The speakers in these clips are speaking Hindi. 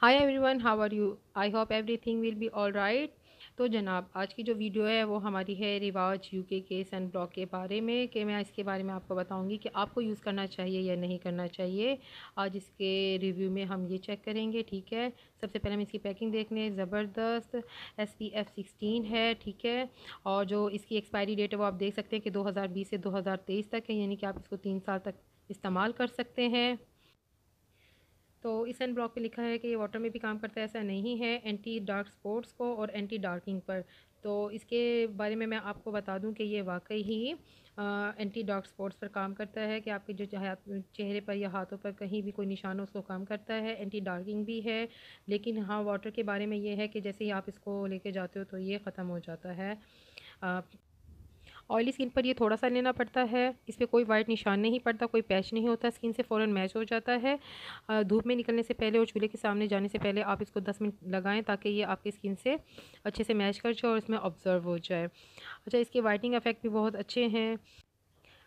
hi everyone how are you I hope everything will be all right तो जनाब आज की जो वीडियो है वो हमारी है रिवाज यूके के सन ब्लॉक के बारे में कि मैं इसके बारे में आपको बताऊंगी कि आपको यूज़ करना चाहिए या नहीं करना चाहिए आज इसके रिव्यू में हम ये चेक करेंगे ठीक है सबसे पहले हम इसकी पैकिंग देख लें ज़बरदस्त एस पी एफ सिक्सटीन है ठीक है और जो इसकी एक्सपायरी डेट है वो आप देख सकते हैं कि दो हज़ार बीस से दो हज़ार तेईस तक है यानी कि आप इसको तीन साल तक इस्तेमाल कर सकते हैं तो इस एन ब्लॉक पे लिखा है कि ये वाटर में भी काम करता है ऐसा नहीं है एंटी डार्क स्पॉट्स को और एंटी डार्किंग पर तो इसके बारे में मैं आपको बता दूं कि ये वाकई ही आ, एंटी डार्क स्पॉट्स पर काम करता है कि आपके जो चेहरे पर या हाथों पर कहीं भी कोई निशान हो उसको काम करता है एंटी डार्किंग भी है लेकिन हाँ वाटर के बारे में ये है कि जैसे ही आप इसको लेके जाते हो तो ये ख़त्म हो जाता है ऑयली स्किन पर ये थोड़ा सा लेना पड़ता है इस पर कोई वाइट निशान नहीं पड़ता कोई पैच नहीं होता स्किन से फ़ौरन मैच हो जाता है धूप में निकलने से पहले और चूल्हे के सामने जाने से पहले आप इसको दस मिनट लगाएँ ताकि ये आपकी स्किन से अच्छे से मैच कर जाए और इसमें ऑब्ज़र्व हो जाए अच्छा इसके वाइटिंग इफ़ेक्ट भी बहुत अच्छे हैं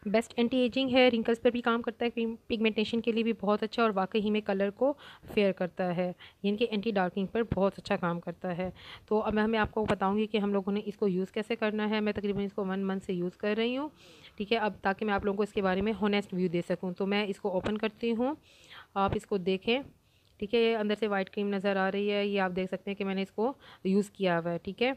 बेस्ट एंटी एजिंग है रिंकल्स पर भी काम करता है पिगमेंटेशन के लिए भी बहुत अच्छा और वाकई में कलर को फेयर करता है इनके एंटी डार्किंग पर बहुत अच्छा काम करता है तो अब मैं आपको बताऊँगी कि हम लोगों ने इसको यूज़ कैसे करना है मैं तकरीबन इसको वन मंथ से यूज़ कर रही हूँ ठीक है अब ताकि मैं आप लोगों को इसके बारे में होनेस्ट व्यू दे सकूँ तो मैं इसको ओपन करती हूँ आप इसको देखें ठीक है ये अंदर से वाइट क्रीम नज़र आ रही है ये आप देख सकते हैं कि मैंने इसको यूज़ किया हुआ है ठीक है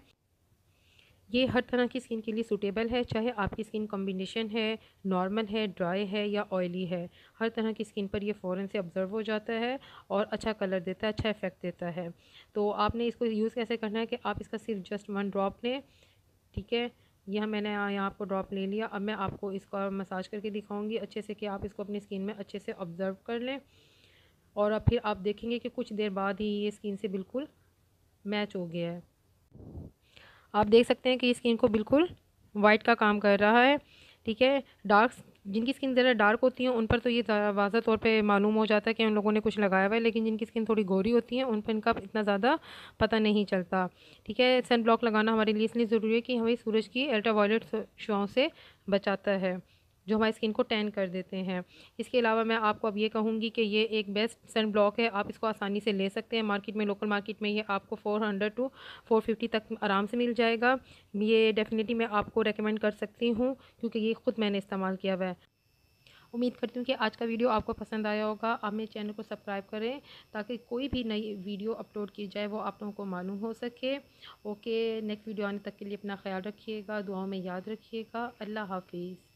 ये हर तरह की स्किन के लिए सूटेबल है चाहे आपकी स्किन कॉम्बिनेशन है नॉर्मल है ड्राई है या ऑयली है हर तरह की स्किन पर ये फ़ौरन से ऑब्ज़र्व हो जाता है और अच्छा कलर देता है अच्छा इफेक्ट देता है तो आपने इसको यूज़ कैसे करना है कि आप इसका सिर्फ जस्ट वन ड्रॉप लें ठीक है यह मैंने यहाँ आपको ड्रॉप ले लिया अब मैं आपको इसका मसाज करके दिखाऊंगी अच्छे से कि आप इसको अपनी स्किन में अच्छे से ऑब्ज़र्व कर लें और अब फिर आप देखेंगे कि कुछ देर बाद ही ये स्किन से बिल्कुल मैच हो गया है आप देख सकते हैं कि स्किन को बिल्कुल वाइट का काम कर रहा है ठीक है डार्क जिनकी स्किन ज़रा डार्क होती है उन पर तो ये वाजह तौर पे मालूम हो जाता है कि उन लोगों ने कुछ लगाया हुआ है लेकिन जिनकी स्किन थोड़ी गोरी होती है उन पर इनका इतना ज़्यादा पता नहीं चलता ठीक है सन ब्लॉक लगाना हमारे लिए इसलिए ज़रूरी है कि हमें सूरज की अल्ट्रा वायलेट शुआओं से बचाता है जो हमारी स्किन को टैन कर देते हैं इसके अलावा मैं आपको अब ये कहूँगी कि ये एक बेस्ट सन ब्लॉक है आप इसको आसानी से ले सकते हैं मार्केट में लोकल मार्केट में ये आपको four hundred to four fifty तक आराम से मिल जाएगा ये डेफिनेटली मैं आपको रेकमेंड कर सकती हूँ क्योंकि ये ख़ुद मैंने इस्तेमाल किया हुआ है उम्मीद करती हूँ कि आज का वीडियो आपको पसंद आया होगा आप मेरे चैनल को सब्सक्राइब करें ताकि कोई भी नई वीडियो अपलोड की जाए वो आप लोगों को मालूम हो सके ओके नेक्स्ट वीडियो आने तक के लिए अपना ख्याल रखिएगा दुआओं में याद रखिएगा अल्लाह हाफिज़